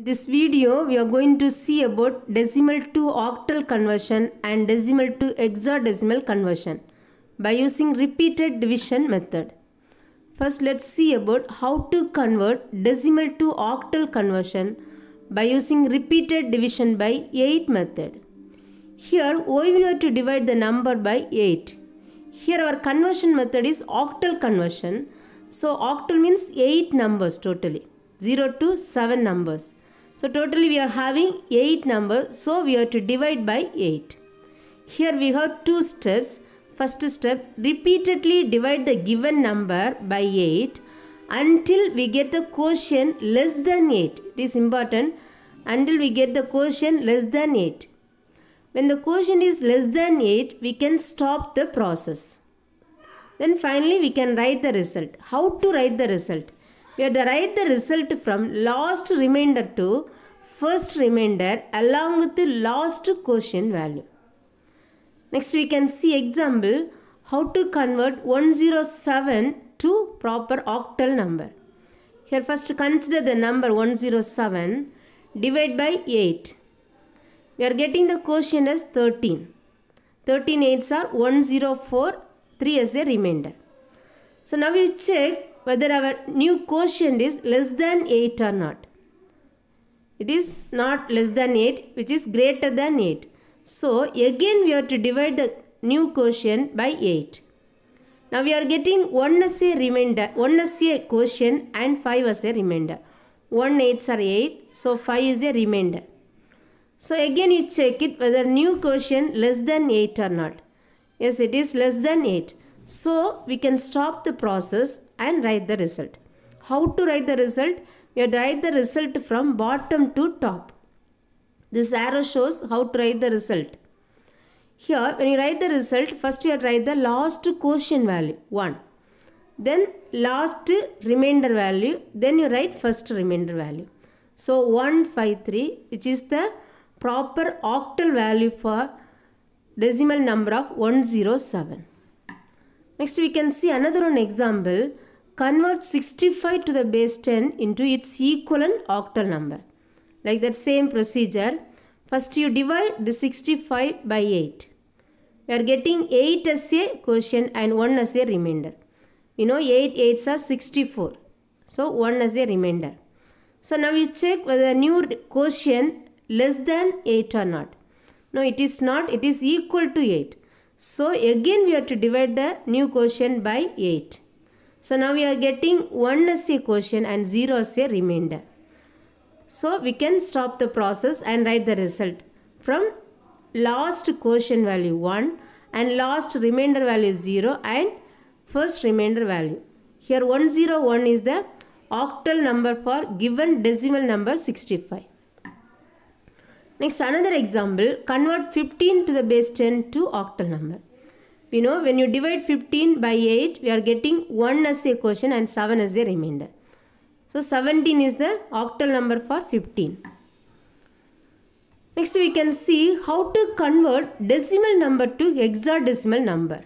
In this video, we are going to see about decimal to octal conversion and decimal to hexadecimal conversion by using repeated division method. First, let's see about how to convert decimal to octal conversion by using repeated division by 8 method. Here, why we are to divide the number by 8? Here our conversion method is octal conversion. So octal means 8 numbers totally. 0 to 7 numbers. So totally we are having 8 numbers. So we have to divide by 8. Here we have two steps. First step, repeatedly divide the given number by 8 until we get the quotient less than 8. It is important until we get the quotient less than 8. When the quotient is less than 8, we can stop the process. Then finally, we can write the result. How to write the result? we have to write the result from last remainder to first remainder along with the last quotient value. Next we can see example how to convert 107 to proper octal number. Here first consider the number 107 divide by 8. We are getting the quotient as 13. 13 eights are 104, 3 as a remainder. So now you check whether our new quotient is less than 8 or not. It is not less than 8 which is greater than 8. So again we have to divide the new quotient by 8. Now we are getting 1 as a remainder, 1 as a quotient and 5 as a remainder. 1 eights are 8, so 5 is a remainder. So again you check it whether new quotient less than 8 or not. Yes, it is less than 8. So we can stop the process and write the result. How to write the result? We write the result from bottom to top. This arrow shows how to write the result. Here when you write the result, first you write the last quotient value 1. Then last remainder value, then you write first remainder value. So 153 which is the proper octal value for decimal number of 107. Next we can see another one example. Convert 65 to the base 10 into its equivalent octal number. Like that same procedure. First you divide the 65 by 8. We are getting 8 as a quotient and 1 as a remainder. You know 8 8s are 64. So 1 as a remainder. So now we check whether new quotient less than 8 or not. No, it is not. It is equal to 8. So again we have to divide the new quotient by 8. So now we are getting 1 as a quotient and 0 as a remainder. So we can stop the process and write the result from last quotient value 1 and last remainder value 0 and first remainder value. Here 101 is the octal number for given decimal number 65. Next another example, convert 15 to the base 10 to octal number. We know when you divide 15 by 8, we are getting 1 as a quotient and 7 as a remainder. So 17 is the octal number for 15. Next we can see how to convert decimal number to hexadecimal number.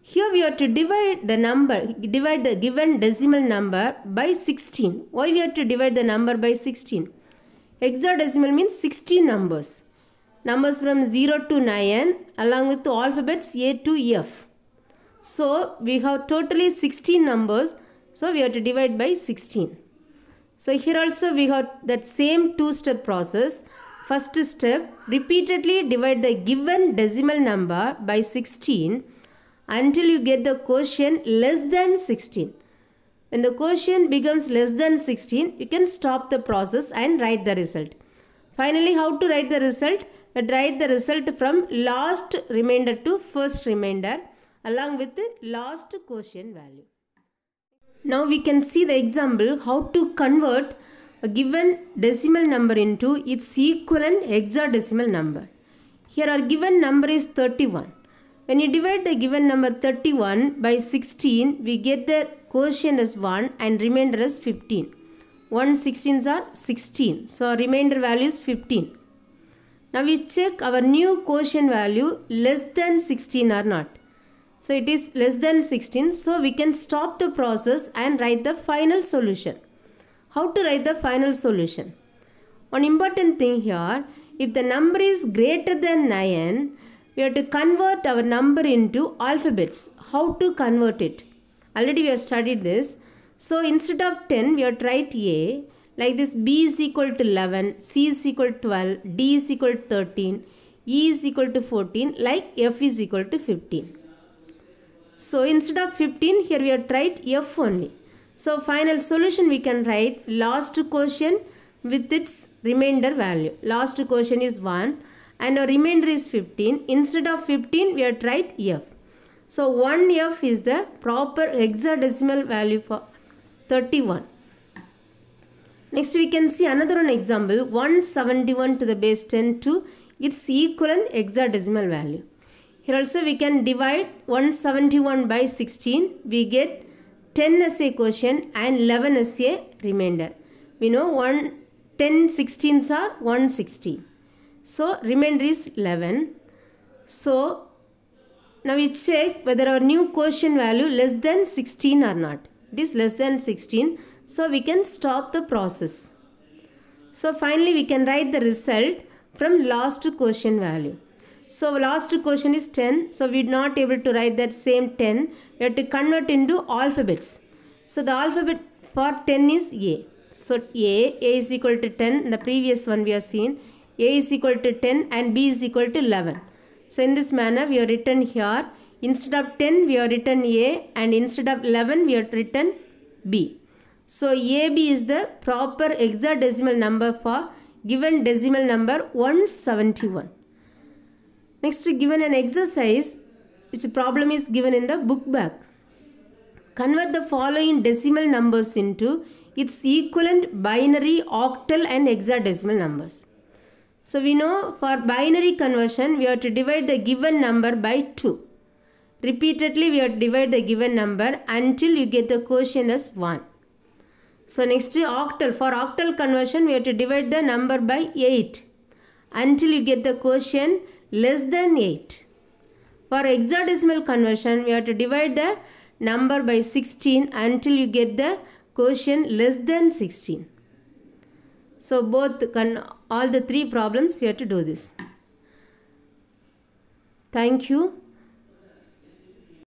Here we are to divide the number, divide the given decimal number by 16. Why we are to divide the number by 16? Hexadecimal means sixteen numbers. Numbers from 0 to 9 along with alphabets A to F. So we have totally 16 numbers. So we have to divide by 16. So here also we have that same two step process. First step repeatedly divide the given decimal number by 16 until you get the quotient less than 16. When the quotient becomes less than 16, you can stop the process and write the result. Finally, how to write the result? But write the result from last remainder to first remainder along with the last quotient value. Now we can see the example how to convert a given decimal number into its equivalent hexadecimal number. Here our given number is 31. When you divide the given number 31 by 16, we get the quotient is 1 and remainder is 15. 1 are 16. So remainder value is 15. Now we check our new quotient value less than 16 or not. So it is less than 16. So we can stop the process and write the final solution. How to write the final solution? One important thing here, if the number is greater than 9, we have to convert our number into alphabets. How to convert it? Already we have studied this. So instead of 10, we have tried A. Like this, B is equal to 11, C is equal to 12, D is equal to 13, E is equal to 14, like F is equal to 15. So instead of 15, here we have tried F only. So final solution we can write last quotient with its remainder value. Last quotient is 1 and our remainder is 15. Instead of 15, we have tried F. So 1F is the proper hexadecimal value for 31. Next we can see another one example 171 to the base 10 to its equivalent hexadecimal value. Here also we can divide 171 by 16. We get 10 as a quotient and 11 as a remainder. We know 1, 10 16s are 160. So remainder is 11. So now we check whether our new quotient value less than 16 or not. It is less than 16. So we can stop the process. So finally we can write the result from last quotient value. So last quotient is 10. So we're not able to write that same 10. We have to convert into alphabets. So the alphabet for 10 is A. So A, A is equal to 10. The previous one we have seen. A is equal to 10 and B is equal to 11. So in this manner we have written here instead of 10 we have written A and instead of 11 we have written B. So AB is the proper hexadecimal number for given decimal number 171. Next given an exercise which problem is given in the book back. Convert the following decimal numbers into its equivalent binary, octal and hexadecimal numbers. So we know for binary conversion we have to divide the given number by 2. Repeatedly we have to divide the given number until you get the quotient as 1. So next octal. For octal conversion we have to divide the number by 8 until you get the quotient less than 8. For hexadecimal conversion we have to divide the number by 16 until you get the quotient less than 16. So both can all the three problems we have to do this. Thank you.